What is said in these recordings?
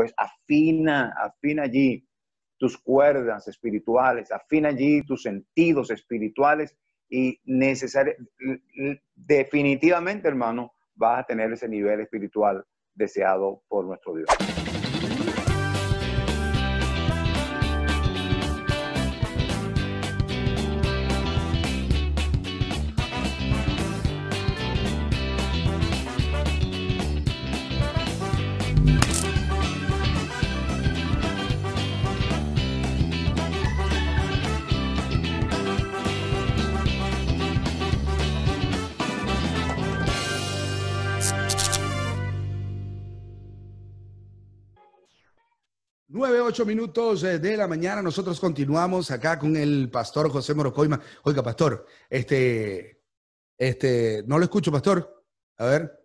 pues afina, afina allí tus cuerdas espirituales, afina allí tus sentidos espirituales y necesariamente, definitivamente, hermano, vas a tener ese nivel espiritual deseado por nuestro Dios. Nueve, ocho minutos eh, de la mañana. Nosotros continuamos acá con el pastor José Morocoima. Oiga, pastor, este, este, no lo escucho, pastor. A ver,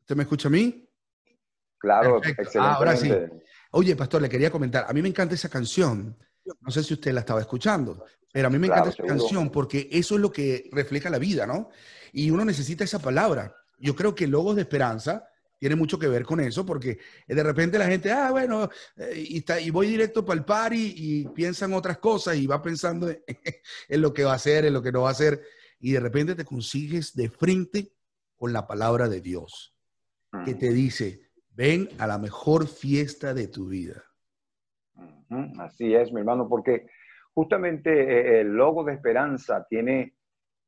¿usted me escucha a mí? Claro, excelente. Ah, ahora sí. Oye, pastor, le quería comentar. A mí me encanta esa canción. No sé si usted la estaba escuchando, pero a mí me encanta esa canción porque eso es lo que refleja la vida, ¿no? Y uno necesita esa palabra. Yo creo que Logos de Esperanza tiene mucho que ver con eso, porque eh, de repente la gente, ah, bueno, eh, y, está, y voy directo para el party y piensan otras cosas y va pensando en, lo que va a hacer, en lo que no va a hacer, y de repente te consigues de frente con la palabra de Dios, que te dice, ven a la mejor fiesta de tu vida. Así es, mi hermano, porque justamente eh, el logo de esperanza tiene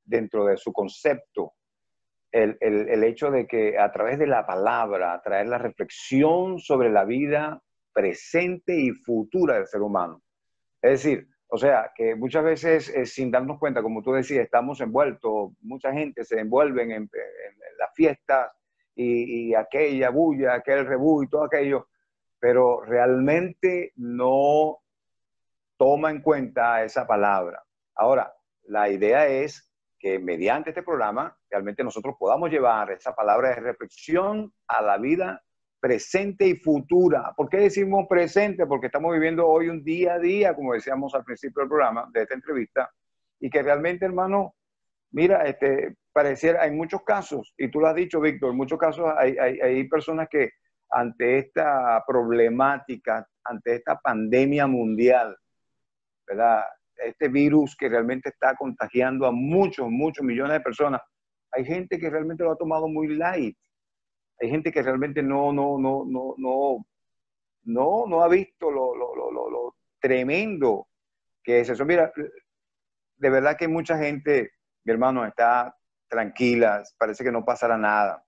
dentro de su concepto el, hecho de que a través de la palabra traer la reflexión sobre la vida presente y futura del ser humano. Es decir, o sea, que muchas veces eh, sin darnos cuenta, como tú decías, estamos envueltos, mucha gente se envuelve en, las fiestas y, y, aquella bulla, aquel rebú y todo aquello, pero realmente no toma en cuenta esa palabra. Ahora, la idea es que mediante este programa realmente nosotros podamos llevar esa palabra de reflexión a la vida presente y futura. ¿Por qué decimos presente? Porque estamos viviendo hoy un día a día, como decíamos al principio del programa, de esta entrevista, y que realmente, hermano, mira, este, pareciera, hay muchos casos, y tú lo has dicho, Víctor, en muchos casos hay, hay personas que ante esta problemática, ante esta pandemia mundial, ¿verdad? este virus que realmente está contagiando a muchos, muchos millones de personas, hay gente que realmente lo ha tomado muy light. Hay gente que realmente no, no, no, no, no, no, no ha visto lo, lo, lo tremendo que es eso. Mira, de verdad que mucha gente, mi hermano, está tranquila, parece que no pasará nada.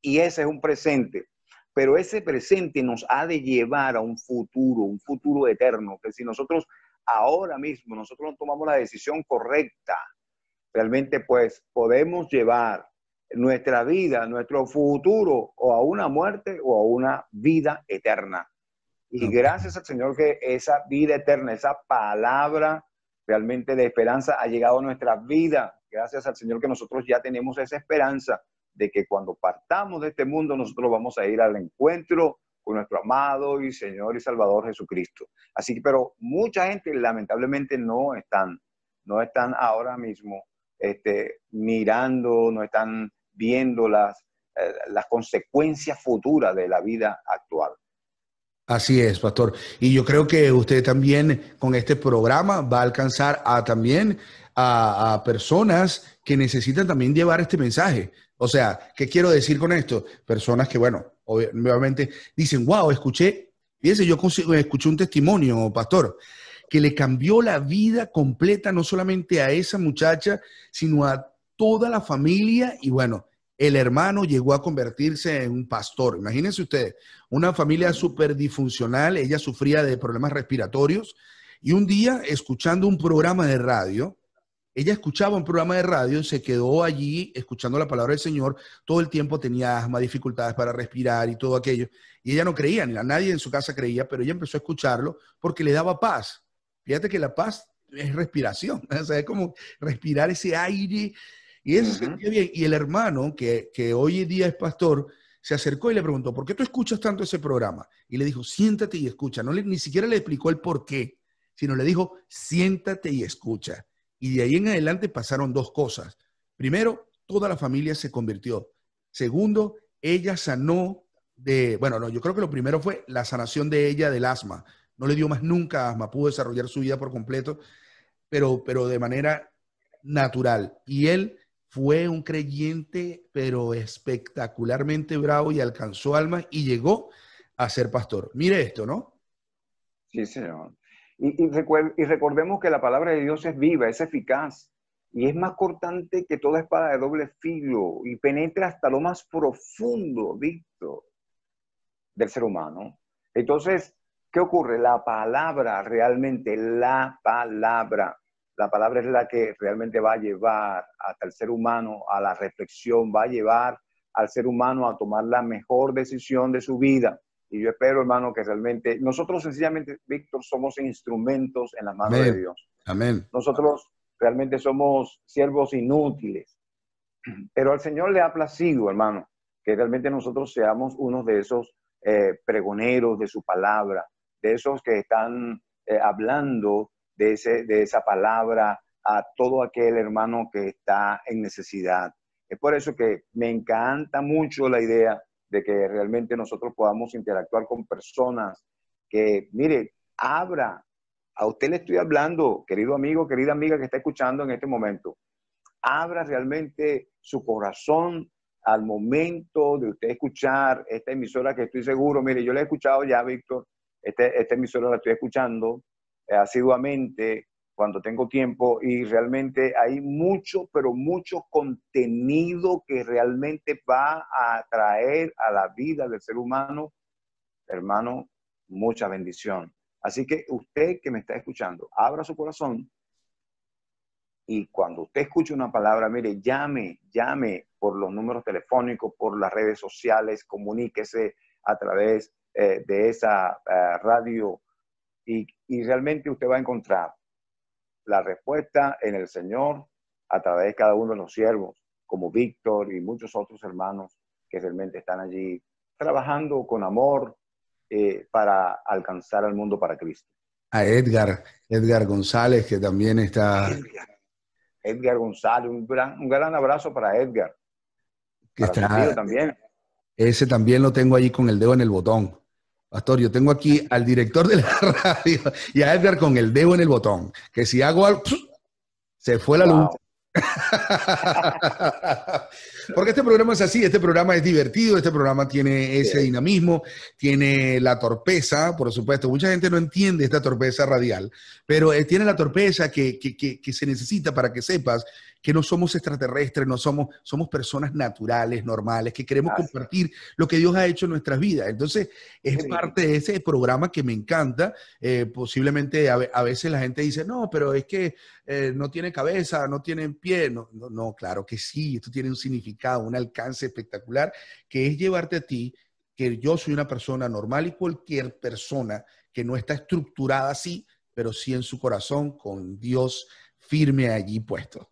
Y ese es un presente pero ese presente nos ha de llevar a un futuro, un futuro eterno, que si nosotros ahora mismo nosotros tomamos la decisión correcta, realmente pues podemos llevar nuestra vida, nuestro futuro o a una muerte o a una vida eterna. Y gracias al Señor que esa vida eterna, esa palabra realmente de esperanza ha llegado a nuestra vida. Gracias al Señor que nosotros ya tenemos esa esperanza de que cuando partamos de este mundo nosotros vamos a ir al encuentro con nuestro amado y Señor y Salvador Jesucristo. Así que, pero mucha gente lamentablemente no están, no están ahora mismo este, mirando, no están viendo las, eh, las consecuencias futuras de la vida actual. Así es, pastor. Y yo creo que usted también con este programa va a alcanzar a también a, a, personas que necesitan también llevar este mensaje. O sea, ¿qué quiero decir con esto? Personas que, bueno, obviamente, dicen, wow, escuché, fíjense, yo escuché un testimonio, pastor, que le cambió la vida completa, no solamente a esa muchacha, sino a toda la familia y bueno, el hermano llegó a convertirse en un pastor. Imagínense ustedes, una familia súper disfuncional, ella sufría de problemas respiratorios y un día, escuchando un programa de radio, ella escuchaba un programa de radio, y se quedó allí escuchando la palabra del Señor, todo el tiempo tenía asma, dificultades para respirar y todo aquello. Y ella no creía, ni a nadie en su casa creía, pero ella empezó a escucharlo porque le daba paz. Fíjate que la paz es respiración, es como respirar ese aire. Y eso se sentía bien. Y el hermano, que, que hoy en día es pastor, se acercó y le preguntó, ¿por qué tú escuchas tanto ese programa? Y le dijo, siéntate y escucha. No le, ni siquiera le explicó el por qué, sino le dijo, siéntate y escucha. Y de ahí en adelante pasaron dos cosas. Primero, toda la familia se convirtió. Segundo, ella sanó de, bueno, no, yo creo que lo primero fue la sanación de ella del asma. No le dio más nunca asma, pudo desarrollar su vida por completo, pero, pero de manera natural. Y él fue un creyente, pero espectacularmente bravo y alcanzó alma y llegó a ser pastor. Mire esto, ¿no? Sí, señor. Y, recordemos que la palabra de Dios es viva, es eficaz y es más cortante que toda espada de doble filo y penetra hasta lo más profundo, del ser humano. Entonces, ¿qué ocurre? La palabra realmente, la palabra, la palabra es la que realmente va a llevar hasta el ser humano a la reflexión, va a llevar al ser humano a tomar la mejor decisión de su vida. Y yo espero, hermano, que realmente nosotros sencillamente, Víctor, somos instrumentos en la mano de Dios. Amén. Nosotros realmente somos siervos inútiles. Pero al Señor le ha placido, hermano, que realmente nosotros seamos unos de esos eh, pregoneros de su palabra, de esos que están eh, hablando de, ese, de esa palabra a todo aquel hermano que está en necesidad. Es por eso que me encanta mucho la idea de que realmente nosotros podamos interactuar con personas que, mire, abra, a usted le estoy hablando, querido amigo, querida amiga que está escuchando en este momento, abra realmente su corazón al momento de usted escuchar esta emisora que estoy seguro, mire, yo la he escuchado ya, Víctor, este, esta emisora la estoy escuchando eh, asiduamente, cuando tengo tiempo y realmente hay mucho, pero mucho contenido que realmente va a atraer a la vida del ser humano, hermano, mucha bendición. Así que usted que me está escuchando, abra su corazón y cuando usted escuche una palabra, mire, llame, llame por los números telefónicos, por las redes sociales, comuníquese a través eh, de esa eh, radio y, y realmente usted va a encontrar la respuesta en el Señor a través de cada uno de los siervos, como Víctor y muchos otros hermanos que realmente están allí trabajando con amor eh, para alcanzar al mundo para Cristo. A Edgar, Edgar González, que también está... Edgar, González, un gran, un gran abrazo para Edgar. Que está... también. Ese también lo tengo allí con el dedo en el botón. Pastor, yo tengo aquí al director de la radio y a Edgar con el dedo en el botón, que si hago algo, se fue la luz. Porque este programa es así, este programa es divertido, este programa tiene ese dinamismo, tiene la torpeza, por supuesto, mucha gente no entiende esta torpeza radial, pero eh, tiene la torpeza que, que se necesita para que sepas que no somos extraterrestres, no somos, somos personas naturales, normales, que queremos compartir lo que Dios ha hecho en nuestras vidas. Entonces, es parte de ese programa que me encanta. Eh, posiblemente a, veces la gente dice, no, pero es que eh, no tiene cabeza, no tiene pie. no, no, claro que sí, esto tiene un significado, un alcance espectacular, que es llevarte a ti que yo soy una persona normal y cualquier persona que no está estructurada así, pero sí en su corazón con Dios firme allí puesto.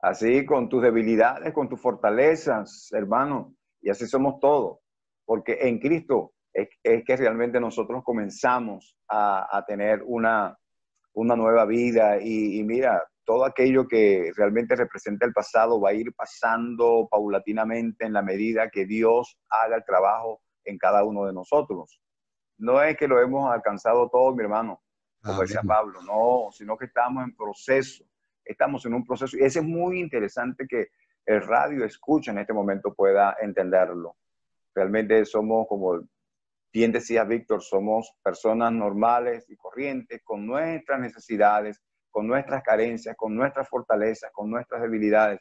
Así, con tus debilidades, con tus fortalezas, hermano. Y así somos todos. Porque en Cristo es, que realmente nosotros comenzamos a, tener una, nueva vida. Y, mira, todo aquello que realmente representa el pasado va a ir pasando paulatinamente en la medida que Dios haga el trabajo en cada uno de nosotros. No es que lo hemos alcanzado todo, mi hermano, como decía Pablo, no, sino que estamos en proceso estamos en un proceso y ese es muy interesante que el radio escucha en este momento pueda entenderlo. Realmente somos, como bien decía Víctor, somos personas normales y corrientes con nuestras necesidades, con nuestras carencias, con nuestras fortalezas, con nuestras debilidades,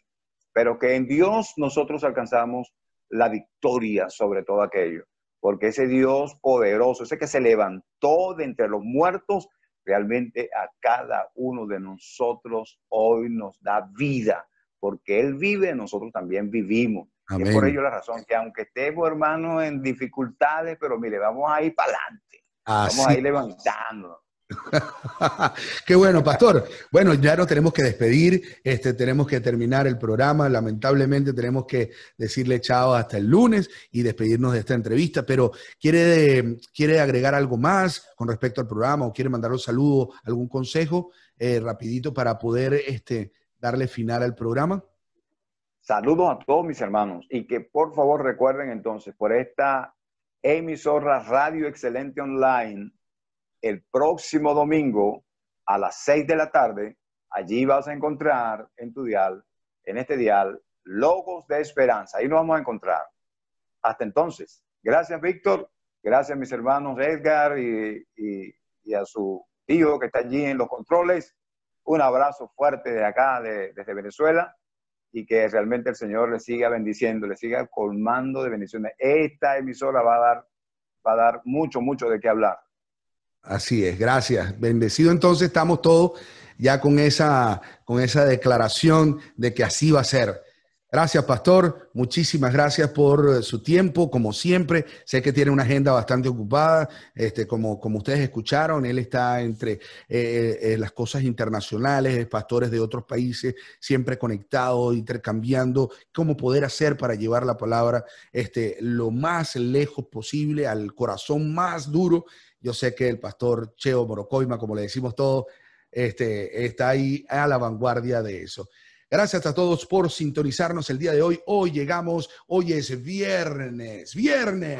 pero que en Dios nosotros alcanzamos la victoria sobre todo aquello, porque ese Dios poderoso, ese que se levantó de entre los muertos, realmente a cada uno de nosotros hoy nos da vida, porque Él vive, nosotros también vivimos. Y es por ello la razón que aunque estemos, hermanos, en dificultades, pero mire, vamos a ir para adelante. Vamos a ir levantándonos. Qué bueno, pastor. Bueno, ya nos tenemos que despedir, este, tenemos que terminar el programa, lamentablemente tenemos que decirle chao hasta el lunes y despedirnos de esta entrevista, pero ¿quiere, quiere agregar algo más con respecto al programa o quiere mandar un saludo, algún consejo eh, rapidito para poder este, darle final al programa? Saludos a todos mis hermanos y que por favor recuerden entonces por esta emisora Radio Excelente Online el próximo domingo a las 6 de la tarde. Allí vas a encontrar en tu dial, en este dial, Logos de Esperanza. Ahí nos vamos a encontrar. Hasta entonces. Gracias, Víctor. Gracias a mis hermanos Edgar y, a su tío que está allí en los controles. Un abrazo fuerte de acá, desde Venezuela, y que realmente el Señor le siga bendiciendo, le siga colmando de bendiciones. Esta emisora va a dar, va a dar mucho, mucho de qué hablar. Así es, gracias. Bendecido entonces estamos todos ya con esa, con esa declaración de que así va a ser. Gracias, pastor. Muchísimas gracias por eh, su tiempo, como siempre. Sé que tiene una agenda bastante ocupada. Este, como, como ustedes escucharon, él está entre eh, eh, las cosas internacionales, pastores de otros países, siempre conectado, intercambiando cómo poder hacer para llevar la palabra este, lo más lejos posible, al corazón más duro yo sé que el pastor Cheo Morocoima, como le decimos todos, este, está ahí a la vanguardia de eso. Gracias a todos por sintonizarnos el día de hoy. Hoy llegamos, hoy es viernes, viernes.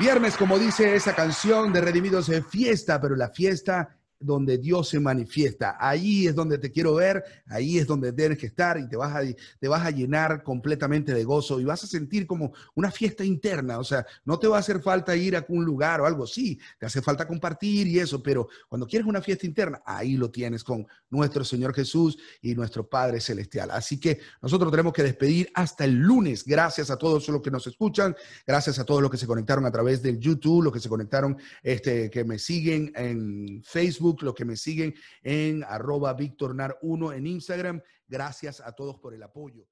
Viernes, como dice esa canción de Redimidos es Fiesta, pero la fiesta donde Dios se manifiesta. Ahí es donde te quiero ver, ahí es donde tienes que estar y te vas a, te vas a llenar completamente de gozo y vas a sentir como una fiesta interna. O sea, no te va a hacer falta ir a algún lugar o algo, así, te hace falta compartir y eso, pero cuando quieres una fiesta interna, ahí lo tienes con nuestro Señor Jesús y nuestro Padre Celestial. Así que nosotros tenemos que despedir hasta el lunes. Gracias a todos los que nos escuchan, gracias a todos los que se conectaron a través del YouTube, los que se conectaron, este, que me siguen en Facebook lo los que me siguen en arroba 1 en Instagram. Gracias a todos por el apoyo.